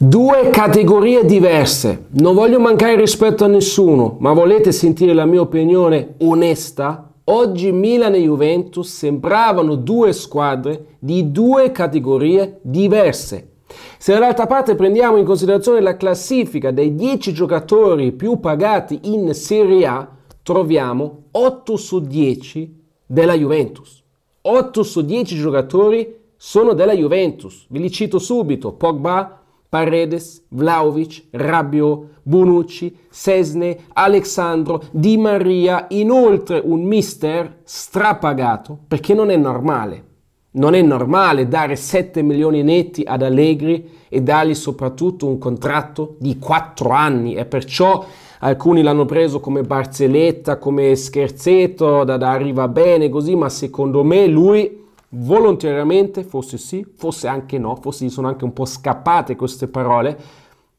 Due categorie diverse. Non voglio mancare rispetto a nessuno, ma volete sentire la mia opinione onesta? Oggi Milan e Juventus sembravano due squadre di due categorie diverse. Se dall'altra parte prendiamo in considerazione la classifica dei 10 giocatori più pagati in Serie A, troviamo 8 su 10 della Juventus. 8 su 10 giocatori sono della Juventus. Vi li cito subito: Pogba, Paredes, Vlaovic, Rabiot, Bonucci, Sesne, Alexandro, Di Maria, inoltre un mister strapagato perché non è normale. Non è normale dare 7 milioni netti ad Allegri e dargli soprattutto un contratto di 4 anni e perciò alcuni l'hanno preso come barzelletta, come scherzetto, da, da arriva bene così, ma secondo me lui volontariamente, fosse sì, fosse anche no, forse sono anche un po' scappate queste parole,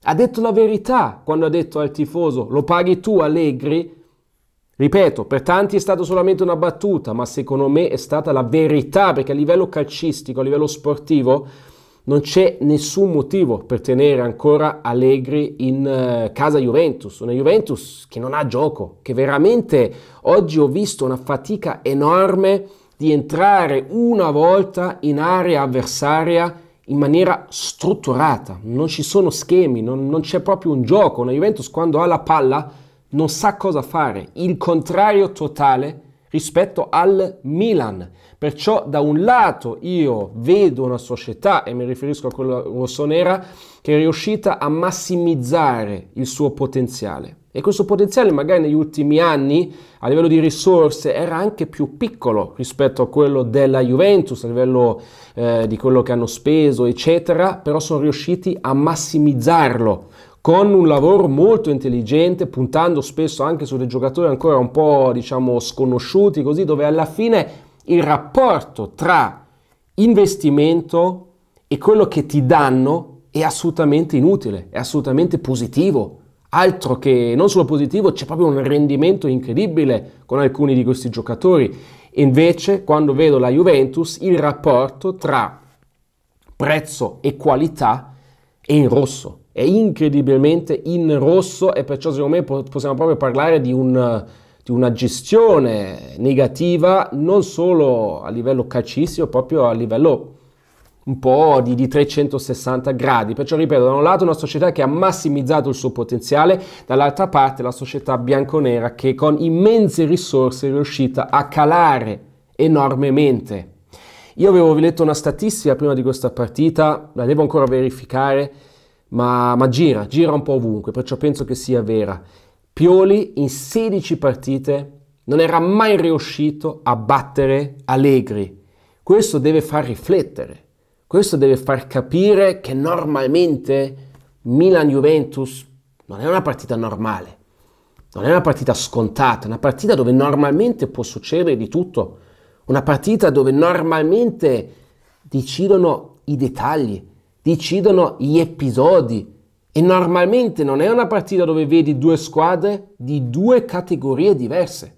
ha detto la verità quando ha detto al tifoso lo paghi tu Allegri. Ripeto, per tanti è stata solamente una battuta, ma secondo me è stata la verità perché a livello calcistico, a livello sportivo, non c'è nessun motivo per tenere ancora Allegri in eh, casa Juventus, una Juventus che non ha gioco, che veramente oggi ho visto una fatica enorme di entrare una volta in area avversaria in maniera strutturata, non ci sono schemi, non, non c'è proprio un gioco. Una Juventus quando ha la palla non sa cosa fare, il contrario totale rispetto al Milan. Perciò da un lato io vedo una società, e mi riferisco a quella rossonera, che è riuscita a massimizzare il suo potenziale e questo potenziale magari negli ultimi anni a livello di risorse era anche più piccolo rispetto a quello della Juventus, a livello eh, di quello che hanno speso eccetera, però sono riusciti a massimizzarlo con un lavoro molto intelligente, puntando spesso anche su dei giocatori ancora un po' diciamo sconosciuti, così dove alla fine il rapporto tra investimento e quello che ti danno è assolutamente inutile, è assolutamente positivo. Altro che non solo positivo, c'è proprio un rendimento incredibile con alcuni di questi giocatori. Invece, quando vedo la Juventus, il rapporto tra prezzo e qualità è in rosso, è incredibilmente in rosso e perciò secondo me possiamo proprio parlare di, un, di una gestione negativa non solo a livello calcistico, proprio a livello un po' di, di 360 gradi. Perciò ripeto, da un lato una società che ha massimizzato il suo potenziale, dall'altra parte la società bianconera che con immense risorse è riuscita a calare enormemente. Io avevo letto una statistica prima di questa partita, la devo ancora verificare, ma, ma gira, gira un po' ovunque, perciò penso che sia vera. Pioli in 16 partite non era mai riuscito a battere Allegri. Questo deve far riflettere. Questo deve far capire che normalmente Milan-Juventus non è una partita normale, non è una partita scontata, è una partita dove normalmente può succedere di tutto, una partita dove normalmente decidono i dettagli, decidono gli episodi e normalmente non è una partita dove vedi due squadre di due categorie diverse.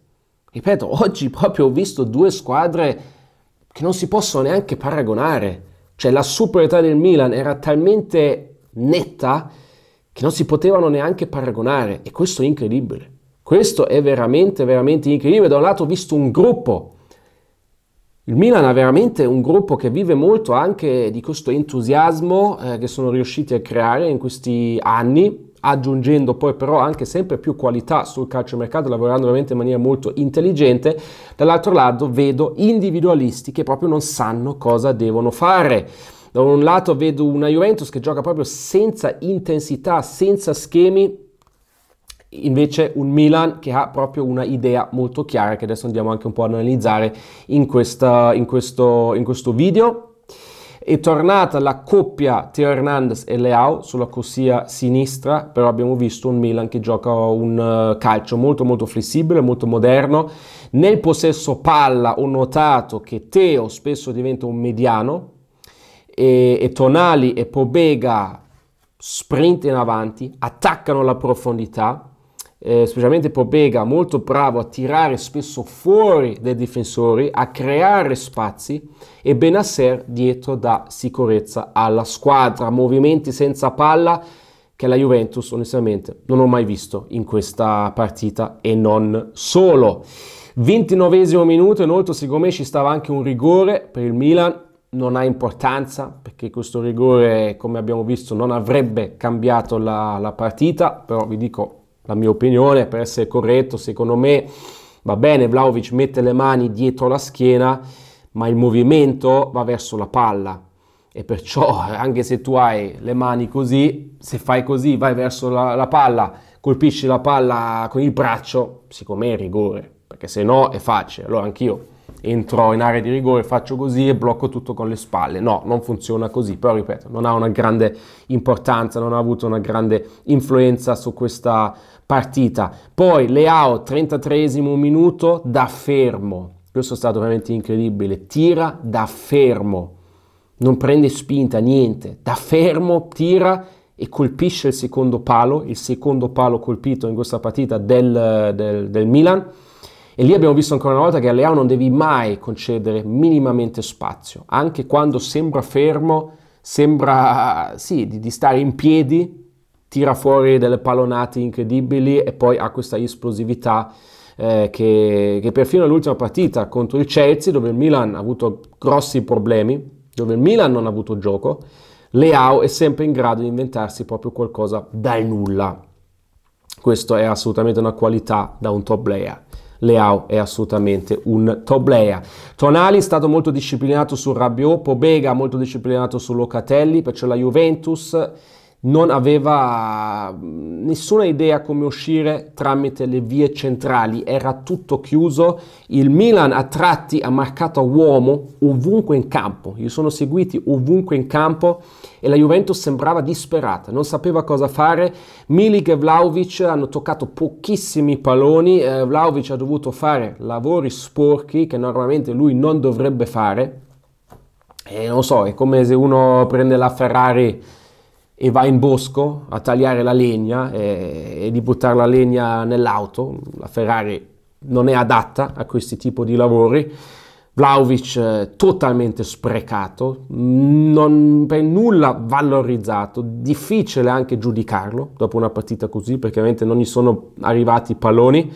Ripeto, oggi proprio ho visto due squadre che non si possono neanche paragonare. Cioè la superiorità del Milan era talmente netta che non si potevano neanche paragonare e questo è incredibile. Questo è veramente, veramente incredibile. Da un lato ho visto un gruppo, il Milan ha veramente un gruppo che vive molto anche di questo entusiasmo eh, che sono riusciti a creare in questi anni aggiungendo poi però anche sempre più qualità sul calciomercato, lavorando veramente in maniera molto intelligente, dall'altro lato vedo individualisti che proprio non sanno cosa devono fare. Da un lato vedo una Juventus che gioca proprio senza intensità, senza schemi, invece un Milan che ha proprio una idea molto chiara che adesso andiamo anche un po' ad analizzare in, questa, in, questo, in questo video. È tornata la coppia Teo Hernandez e Leao sulla corsia sinistra, però abbiamo visto un Milan che gioca un eh, calcio molto molto flessibile, molto moderno. Nel possesso palla ho notato che Teo spesso diventa un mediano e, e Tonali e Pobega sprint in avanti, attaccano la profondità eh, specialmente Pobega, molto bravo a tirare spesso fuori dai difensori, a creare spazi e Benasser dietro dà sicurezza alla squadra, movimenti senza palla che la Juventus onestamente non ho mai visto in questa partita e non solo. 29 minuto, inoltre secondo me ci stava anche un rigore per il Milan, non ha importanza perché questo rigore come abbiamo visto non avrebbe cambiato la, la partita, però vi dico la mia opinione per essere corretto, secondo me va bene, Vlaovic mette le mani dietro la schiena, ma il movimento va verso la palla e perciò eh, anche se tu hai le mani così, se fai così vai verso la, la palla, colpisci la palla con il braccio, siccome è rigore, perché se no è facile. Allora anch'io entro in area di rigore, faccio così e blocco tutto con le spalle. No, non funziona così, però ripeto, non ha una grande importanza, non ha avuto una grande influenza su questa partita. Poi Leao, 33 minuto, da fermo. Questo è stato veramente incredibile. Tira da fermo, non prende spinta, niente. Da fermo tira e colpisce il secondo palo, il secondo palo colpito in questa partita del, del, del Milan e lì abbiamo visto ancora una volta che a Leao non devi mai concedere minimamente spazio, anche quando sembra fermo, sembra sì, di, di stare in piedi, tira fuori delle pallonate incredibili e poi ha questa esplosività eh, che, che perfino l'ultima partita contro il Chelsea, dove il Milan ha avuto grossi problemi, dove il Milan non ha avuto gioco, Leao è sempre in grado di inventarsi proprio qualcosa dal nulla. Questo è assolutamente una qualità da un top player. Leao è assolutamente un toblea. Tonali è stato molto disciplinato su Rabiot, Pobega molto disciplinato su Locatelli, perciò la Juventus non aveva mm, nessuna idea come uscire tramite le vie centrali, era tutto chiuso. Il Milan a tratti ha marcato a uomo ovunque in campo, gli sono seguiti ovunque in campo e la Juventus sembrava disperata, non sapeva cosa fare. Milik e Vlaovic hanno toccato pochissimi palloni, eh, Vlaovic ha dovuto fare lavori sporchi che normalmente lui non dovrebbe fare. E non so, è come se uno prende la Ferrari e va in bosco a tagliare la legna e, eh, e di buttare la legna nell'auto. La Ferrari non è adatta a questi tipi di lavori. Vlaovic eh, totalmente sprecato, non per nulla valorizzato, difficile anche giudicarlo dopo una partita così perché ovviamente non gli sono arrivati i palloni.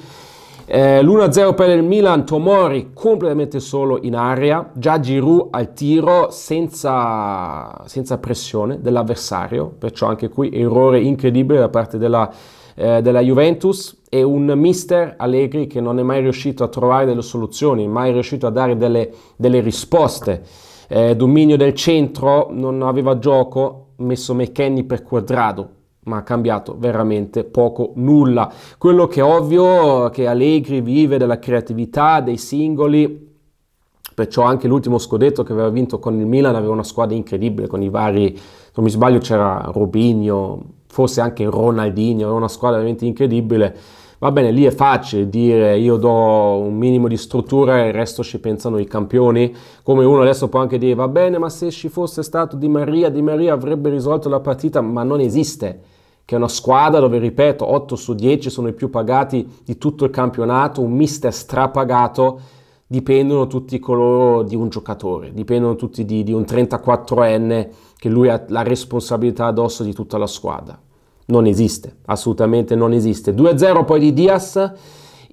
Eh, l'1-0 per il Milan, Tomori completamente solo in area, già Giroud al tiro senza, senza pressione dell'avversario, perciò anche qui errore incredibile da parte della, eh, della Juventus e un mister Allegri che non è mai riuscito a trovare delle soluzioni, mai riuscito a dare delle, delle risposte. Eh, dominio del centro, non aveva gioco, messo McKenny per quadrado, ma ha cambiato veramente poco nulla. Quello che è ovvio è che Allegri vive della creatività, dei singoli, perciò anche l'ultimo scudetto che aveva vinto con il Milan aveva una squadra incredibile, con i vari, se non mi sbaglio c'era Robinho, forse anche Ronaldinho, aveva una squadra veramente incredibile. Va bene, lì è facile dire io do un minimo di struttura e il resto ci pensano i campioni, come uno adesso può anche dire va bene, ma se ci fosse stato Di Maria, Di Maria avrebbe risolto la partita, ma non esiste che è una squadra dove, ripeto, 8 su 10 sono i più pagati di tutto il campionato, un mister strapagato, dipendono tutti coloro di un giocatore, dipendono tutti di, di un 34enne che lui ha la responsabilità addosso di tutta la squadra. Non esiste, assolutamente non esiste. 2-0 poi di Diaz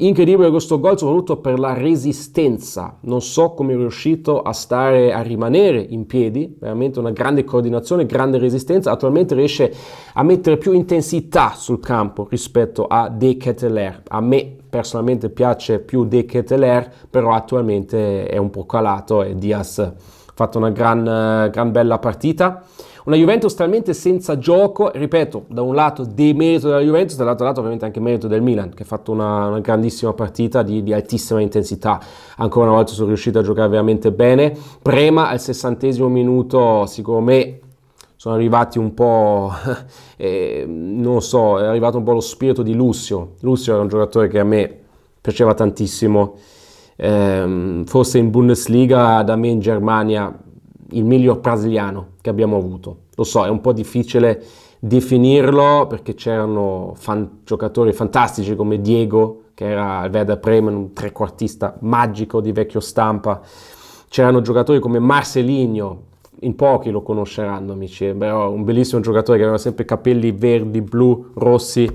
Incredibile questo gol soprattutto per la resistenza, non so come è riuscito a, stare, a rimanere in piedi, veramente una grande coordinazione, grande resistenza, attualmente riesce a mettere più intensità sul campo rispetto a De Ketelaer, a me personalmente piace più De Ketelaer, però attualmente è un po' calato e Diaz ha fatto una gran, eh, gran bella partita. Una Juventus talmente senza gioco, ripeto, da un lato demerito della Juventus, dall'altro lato ovviamente anche merito del Milan, che ha fatto una, una grandissima partita di, di, altissima intensità. Ancora una volta sono riuscito a giocare veramente bene. Prema al sessantesimo minuto, secondo me, sono arrivati un po', eh, non so, è arrivato un po' lo spirito di Lucio. Lucio era un giocatore che a me piaceva tantissimo. Eh, forse in Bundesliga, da me in Germania il miglior brasiliano che abbiamo avuto. Lo so, è un po' difficile definirlo perché c'erano fan, giocatori fantastici come Diego, che era al Veda Bremen, un trequartista magico di vecchio stampa. C'erano giocatori come Marcelinho, in pochi lo conosceranno, amici, però un bellissimo giocatore che aveva sempre capelli verdi, blu, rossi.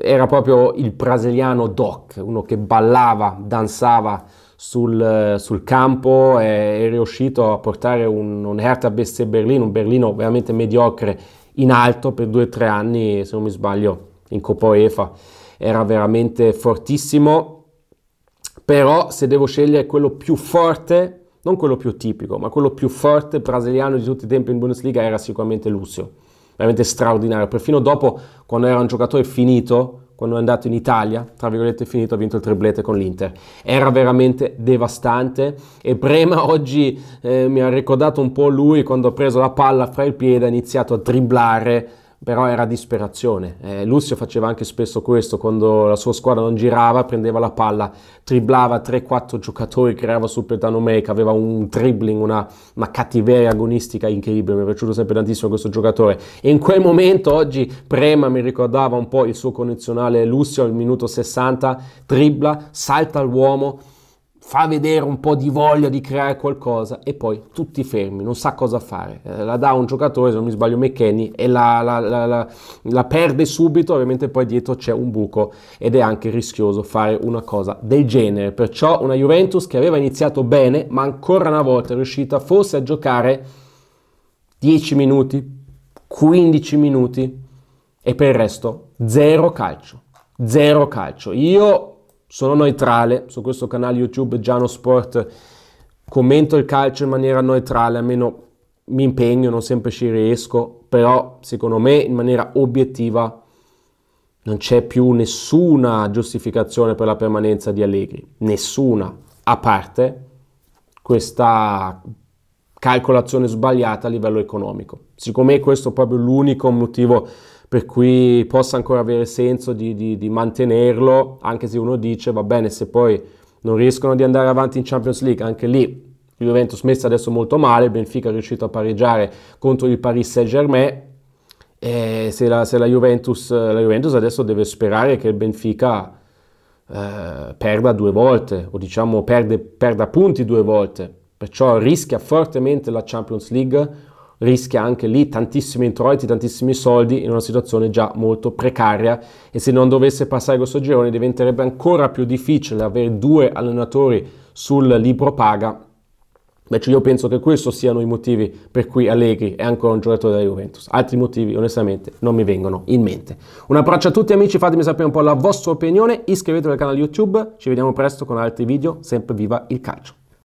Era proprio il brasiliano Doc, uno che ballava, danzava, sul, sul campo è, è, riuscito a portare un, un Hertha BSC Berlino, un Berlino veramente mediocre, in alto per due o tre anni, se non mi sbaglio, in Coppa UEFA. Era veramente fortissimo, però se devo scegliere quello più forte, non quello più tipico, ma quello più forte brasiliano di tutti i tempi in Bundesliga era sicuramente Lucio. Veramente straordinario, perfino dopo quando era un giocatore finito, quando è andato in Italia, tra virgolette finito, ha vinto il triplete con l'Inter. Era veramente devastante e Prema oggi eh, mi ha ricordato un po' lui quando ha preso la palla fra il piede ha iniziato a dribblare però era disperazione. Eh, Lucio faceva anche spesso questo, quando la sua squadra non girava, prendeva la palla, triblava 3-4 giocatori, creava super make, aveva un dribbling, una, una, cattiveria agonistica incredibile, mi è piaciuto sempre tantissimo questo giocatore. E in quel momento, oggi, Prema mi ricordava un po' il suo condizionale Lucio al minuto 60, tribla, salta l'uomo, fa vedere un po' di voglia di creare qualcosa e poi tutti fermi, non sa cosa fare. Eh, la dà un giocatore, se non mi sbaglio, McKenny e la, la, la, la, perde subito, ovviamente poi dietro c'è un buco ed è anche rischioso fare una cosa del genere. Perciò una Juventus che aveva iniziato bene, ma ancora una volta è riuscita forse a giocare 10 minuti, 15 minuti e per il resto zero calcio. Zero calcio. Io sono neutrale su questo canale YouTube Giano Sport. Commento il calcio in maniera neutrale, almeno mi impegno, non sempre ci riesco, però secondo me in maniera obiettiva non c'è più nessuna giustificazione per la permanenza di Allegri, nessuna, a parte questa calcolazione sbagliata a livello economico. Siccome questo è proprio l'unico motivo per cui possa ancora avere senso di, di, di mantenerlo, anche se uno dice va bene se poi non riescono ad andare avanti in Champions League, anche lì il Juventus messa adesso molto male, Benfica è riuscito a pareggiare contro il Paris Saint-Germain, e se, la, se la, Juventus, la, Juventus, adesso deve sperare che il Benfica eh, perda due volte, o diciamo perde, perda punti due volte, perciò rischia fortemente la Champions League rischia anche lì tantissimi introiti, tantissimi soldi in una situazione già molto precaria e se non dovesse passare questo girone diventerebbe ancora più difficile avere due allenatori sul libro paga. Beh, cioè, io penso che questi siano i motivi per cui Allegri è ancora un giocatore della Juventus. Altri motivi onestamente non mi vengono in mente. Un abbraccio a tutti amici, fatemi sapere un po' la vostra opinione, iscrivetevi al canale YouTube, ci vediamo presto con altri video, sempre viva il calcio.